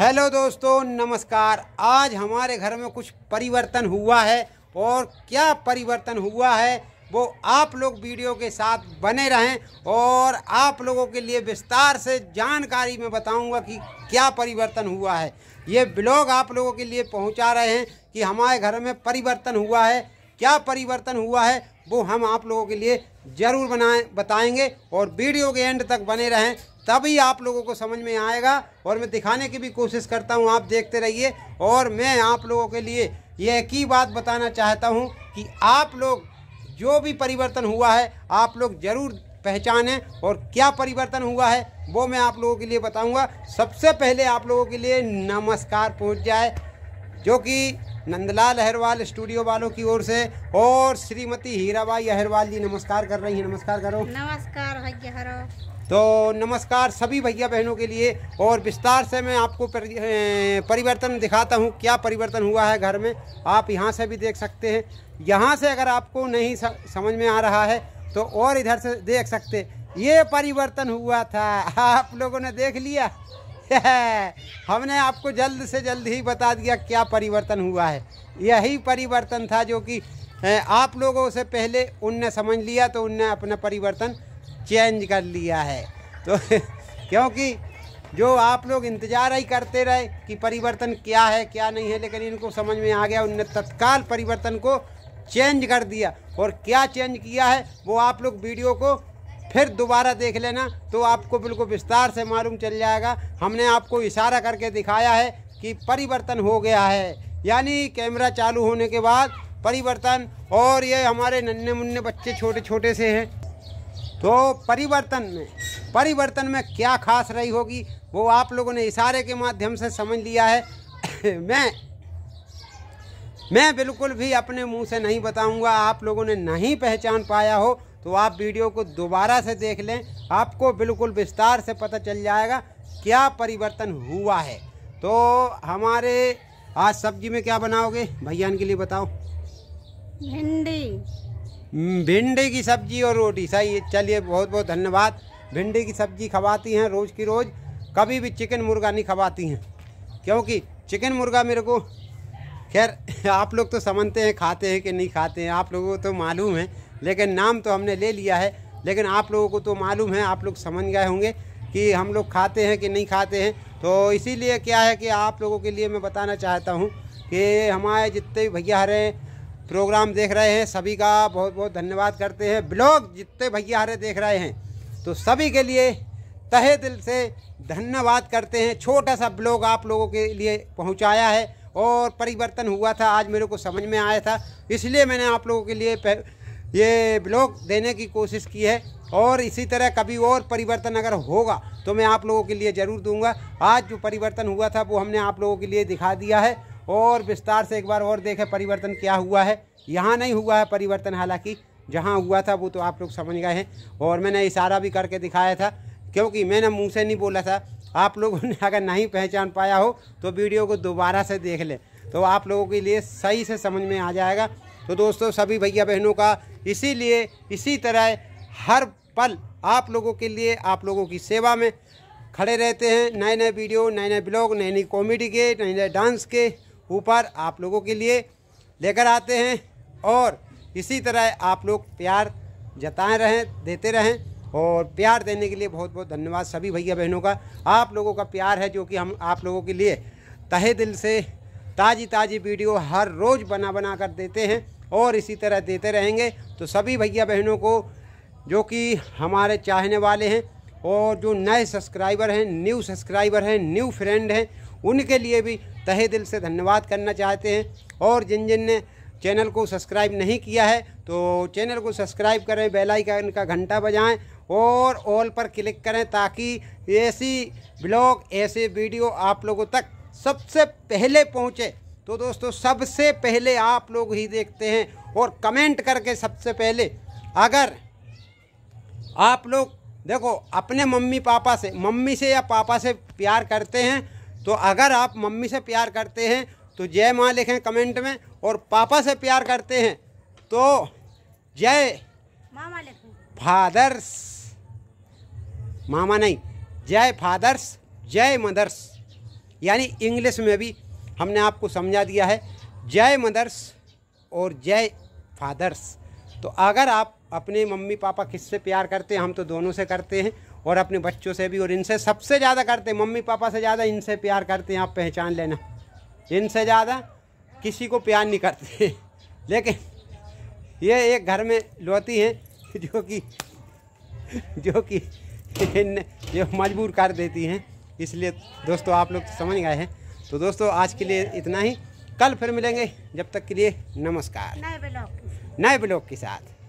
hello दोस्तों नमस्कार आज हमारे घर में कुछ परिवर्तन हुआ है और क्या परिवर्तन हुआ है वो आप लोग वीडियो के साथ बने रहें और आप लोगों के लिए विस्तार से जानकारी मैं बताऊंगा कि क्या परिवर्तन हुआ है ये ब्लॉग आप लोगों के लिए पहुंचा रहे हैं कि हमारे घर में परिवर्तन हुआ है क्या परिवर्तन हुआ है वो हम आप लोगों के लिए ज़रूर बनाए बताएंगे और वीडियो के एंड तक बने रहें तभी आप लोगों को समझ में आएगा और मैं दिखाने की भी कोशिश करता हूँ आप देखते रहिए और मैं आप लोगों के लिए यह एक ही बात बताना चाहता हूँ कि आप लोग जो भी परिवर्तन हुआ है आप लोग ज़रूर पहचानें और क्या परिवर्तन हुआ है वो मैं आप लोगों के लिए बताऊंगा सबसे पहले आप लोगों के लिए नमस्कार पहुंच जाए जो कि नंदलाल अहरवाल स्टूडियो वालों की ओर से और श्रीमती हीराबाई अहरवाल जी नमस्कार कर रही हैं नमस्कार करो नमस्कार भाई हरो तो नमस्कार सभी भैया बहनों के लिए और विस्तार से मैं आपको परिवर्तन दिखाता हूँ क्या परिवर्तन हुआ है घर में आप यहाँ से भी देख सकते हैं यहाँ से अगर आपको नहीं समझ में आ रहा है तो और इधर से देख सकते ये परिवर्तन हुआ था आप लोगों ने देख लिया हमने आपको जल्द से जल्द ही बता दिया क्या परिवर्तन हुआ है यही परिवर्तन था जो कि आप लोगों से पहले उनने समझ लिया तो उनने अपना परिवर्तन चेंज कर लिया है तो क्योंकि जो आप लोग इंतजार ही करते रहे कि परिवर्तन क्या है क्या नहीं है लेकिन इनको समझ में आ गया उनने तत्काल परिवर्तन को चेंज कर दिया और क्या चेंज किया है वो आप लोग वीडियो को फिर दोबारा देख लेना तो आपको बिल्कुल विस्तार से मालूम चल जाएगा हमने आपको इशारा करके दिखाया है कि परिवर्तन हो गया है यानी कैमरा चालू होने के बाद परिवर्तन और ये हमारे नन्हे मुन्ने बच्चे छोटे छोटे से हैं तो परिवर्तन में परिवर्तन में क्या खास रही होगी वो आप लोगों ने इशारे के माध्यम से समझ लिया है मैं मैं बिल्कुल भी अपने मुंह से नहीं बताऊंगा आप लोगों ने नहीं पहचान पाया हो तो आप वीडियो को दोबारा से देख लें आपको बिल्कुल विस्तार से पता चल जाएगा क्या परिवर्तन हुआ है तो हमारे आज सब्जी में क्या बनाओगे भैयान के लिए बताओ भिंडी हम्म, भिंडी की सब्जी और रोटी सही चलिए बहुत बहुत धन्यवाद भिंडी की सब्जी खवाती हैं रोज़ की रोज़ कभी भी चिकन मुर्गा नहीं खवाती हैं क्योंकि चिकन मुर्गा मेरे को खैर आप लोग तो समझते हैं खाते हैं कि नहीं खाते हैं आप लोगों को तो मालूम है लेकिन नाम तो हमने ले लिया है लेकिन आप लोगों को तो मालूम है आप लोग समझ गए होंगे कि हम लोग खाते हैं कि नहीं खाते हैं तो इसीलिए क्या है कि आप लोगों के लिए मैं बताना चाहता हूँ कि हमारे जितने भी भैया हैं प्रोग्राम देख रहे हैं सभी का बहुत बहुत धन्यवाद करते हैं ब्लॉग जितने भैया हरे देख रहे हैं तो सभी के लिए तहे दिल से धन्यवाद करते हैं छोटा सा ब्लॉग आप लोगों के लिए पहुंचाया है और परिवर्तन हुआ था आज मेरे को समझ में आया था इसलिए मैंने आप लोगों के लिए ये ब्लॉग देने की कोशिश की है और इसी तरह कभी और परिवर्तन अगर होगा तो मैं आप लोगों के लिए ज़रूर दूंगा आज जो परिवर्तन हुआ था वो हमने आप लोगों के लिए दिखा दिया है और विस्तार से एक बार और देखें परिवर्तन क्या हुआ है यहाँ नहीं हुआ है परिवर्तन हालांकि जहाँ हुआ था वो तो आप लोग समझ गए हैं और मैंने इशारा भी करके दिखाया था क्योंकि मैंने मुँह से नहीं बोला था आप लोगों ने अगर नहीं पहचान पाया हो तो वीडियो को दोबारा से देख लें तो आप लोगों के लिए सही से समझ में आ जाएगा तो दोस्तों सभी भैया बहनों का इसीलिए इसी तरह हर पल आप लोगों के लिए आप लोगों की सेवा में खड़े रहते हैं नए नए वीडियो नए नए ब्लॉग नई नई कॉमेडी के नए नए डांस के ऊपर आप लोगों के लिए लेकर आते हैं और इसी तरह आप लोग प्यार जताए रहें देते रहें और प्यार देने के लिए बहुत बहुत धन्यवाद सभी भैया बहनों का आप लोगों का प्यार है जो कि हम आप लोगों के लिए तहे दिल से ताज़ी ताज़ी वीडियो हर रोज़ बना बना कर देते हैं और इसी तरह देते रहेंगे तो सभी भैया बहनों को जो कि हमारे चाहने वाले हैं और जो नए सब्सक्राइबर हैं न्यू सब्सक्राइबर हैं न्यू फ्रेंड हैं उनके लिए भी तहे दिल से धन्यवाद करना चाहते हैं और जिन जिन ने चैनल को सब्सक्राइब नहीं किया है तो चैनल को सब्सक्राइब करें बेल आइकन का घंटा बजाएं और ऑल पर क्लिक करें ताकि ऐसी ब्लॉग ऐसे वीडियो आप लोगों तक सबसे पहले पहुँचे तो दोस्तों सबसे पहले आप लोग ही देखते हैं और कमेंट करके सबसे पहले अगर आप लोग देखो अपने मम्मी पापा से मम्मी से या पापा से प्यार करते हैं तो अगर आप मम्मी से प्यार करते हैं तो जय माँ लिखें कमेंट में और पापा से प्यार करते हैं तो जय मामा लिखें फादर्स मामा नहीं जय फादर्स जय मदर्स यानी इंग्लिश में भी हमने आपको समझा दिया है जय मदर्स और जय फादर्स तो अगर आप अपने मम्मी पापा किससे प्यार करते हैं हम तो दोनों से करते हैं और अपने बच्चों से भी और इनसे सबसे ज़्यादा करते मम्मी पापा से ज़्यादा इनसे प्यार करते हैं आप पहचान लेना इनसे ज़्यादा किसी को प्यार नहीं करते लेकिन ये एक घर में लौती हैं जो कि जो कि इन ये मजबूर कर देती हैं इसलिए दोस्तों आप लोग समझ गए हैं तो दोस्तों आज के लिए इतना ही कल फिर मिलेंगे जब तक के लिए नमस्कार नए ब्लॉग नए ब्लॉग के साथ